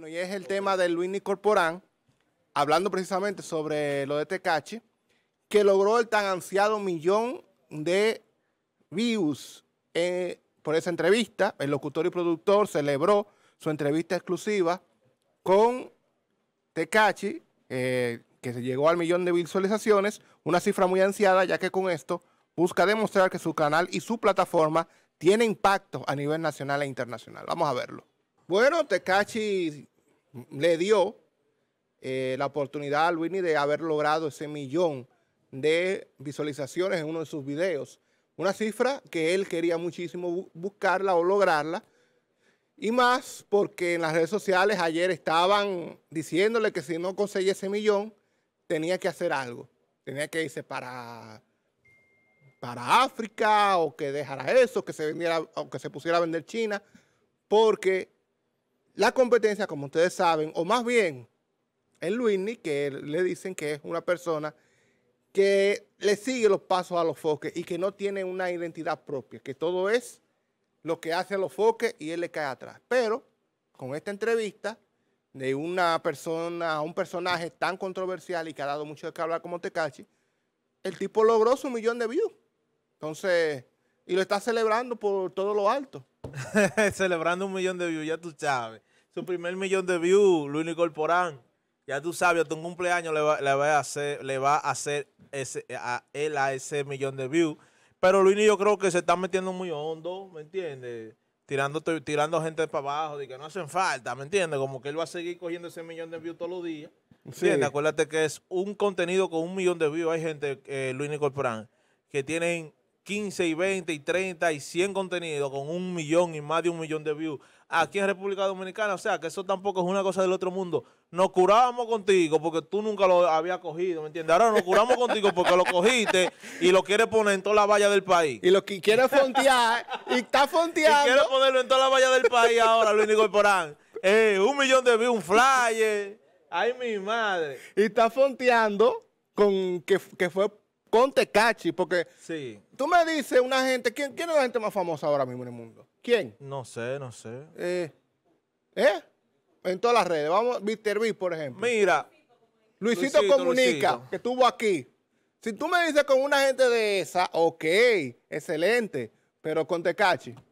Bueno, y es el tema de Luis Corporán, hablando precisamente sobre lo de Tecachi, que logró el tan ansiado millón de views eh, por esa entrevista. El locutor y productor celebró su entrevista exclusiva con Tecachi, eh, que se llegó al millón de visualizaciones, una cifra muy ansiada, ya que con esto busca demostrar que su canal y su plataforma tiene impacto a nivel nacional e internacional. Vamos a verlo. Bueno, Tecachi le dio eh, la oportunidad a Luini de haber logrado ese millón de visualizaciones en uno de sus videos. Una cifra que él quería muchísimo buscarla o lograrla. Y más porque en las redes sociales ayer estaban diciéndole que si no conseguía ese millón, tenía que hacer algo. Tenía que irse para, para África o que dejara eso, que se vendiera o que se pusiera a vender China, porque la competencia, como ustedes saben, o más bien el Luisni, que le dicen que es una persona que le sigue los pasos a los foques y que no tiene una identidad propia, que todo es lo que hace a los foques y él le cae atrás. Pero con esta entrevista de una persona, un personaje tan controversial y que ha dado mucho de qué hablar como Tecachi, el tipo logró su millón de views. Entonces, y lo está celebrando por todo lo alto. Celebrando un millón de views, ya tú sabes su primer millón de views, Luis Nicolporán. Ya tú sabes, a un cumpleaños le va, a hacer, le va a hacer ese, a él a ese millón de views. Pero Luis yo creo que se está metiendo muy hondo, ¿me entiendes? Tirando, tirando gente para abajo, de que no hacen falta, ¿me entiendes? Como que él va a seguir cogiendo ese millón de views todos los días. ¿Entiendes? Acuérdate que es un contenido con un millón de views. Hay gente, eh, Luis Nicolporán, que tienen 15 y 20 y 30 y 100 contenidos con un millón y más de un millón de views aquí en República Dominicana. O sea, que eso tampoco es una cosa del otro mundo. Nos curábamos contigo porque tú nunca lo habías cogido, ¿me entiendes? Ahora nos curamos contigo porque lo cogiste y lo quieres poner en toda la valla del país. Y lo que quiere fontear y está fonteando. Y quiere ponerlo en toda la valla del país ahora, Luis Nicol Porán. Eh, un millón de views, un flyer. Ay, mi madre. Y está fonteando con que, que fue con Tecachi, porque sí. tú me dices una gente, ¿quién, es la gente más famosa ahora mismo en el mundo? ¿Quién? No sé, no sé. Eh, ¿eh? En todas las redes. Vamos, Mr. B, por ejemplo. Mira. Luisito, Comunica, que estuvo aquí. Si tú me dices con una gente de esa, ok, excelente, pero con Tecachi.